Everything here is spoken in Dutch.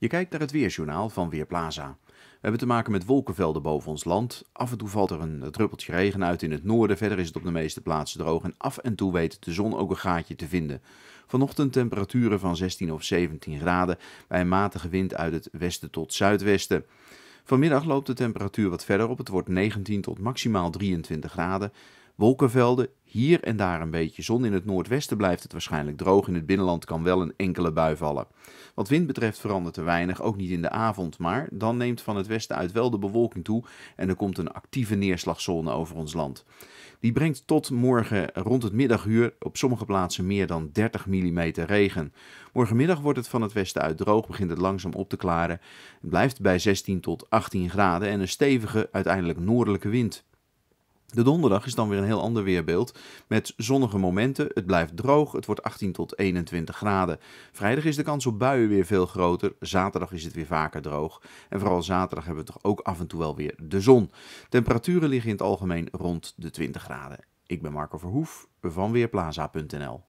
Je kijkt naar het weerjournaal van Weerplaza. We hebben te maken met wolkenvelden boven ons land. Af en toe valt er een druppeltje regen uit in het noorden. Verder is het op de meeste plaatsen droog en af en toe weet de zon ook een gaatje te vinden. Vanochtend temperaturen van 16 of 17 graden bij een matige wind uit het westen tot zuidwesten. Vanmiddag loopt de temperatuur wat verder op. Het wordt 19 tot maximaal 23 graden. Wolkenvelden, hier en daar een beetje zon. In het noordwesten blijft het waarschijnlijk droog. In het binnenland kan wel een enkele bui vallen. Wat wind betreft verandert er weinig, ook niet in de avond. Maar dan neemt van het westen uit wel de bewolking toe en er komt een actieve neerslagzone over ons land. Die brengt tot morgen rond het middaguur op sommige plaatsen meer dan 30 mm regen. Morgenmiddag wordt het van het westen uit droog, begint het langzaam op te klaren. Het blijft bij 16 tot 18 graden en een stevige, uiteindelijk noordelijke wind. De donderdag is dan weer een heel ander weerbeeld met zonnige momenten. Het blijft droog, het wordt 18 tot 21 graden. Vrijdag is de kans op buien weer veel groter. Zaterdag is het weer vaker droog. En vooral zaterdag hebben we toch ook af en toe wel weer de zon. Temperaturen liggen in het algemeen rond de 20 graden. Ik ben Marco Verhoef van Weerplaza.nl.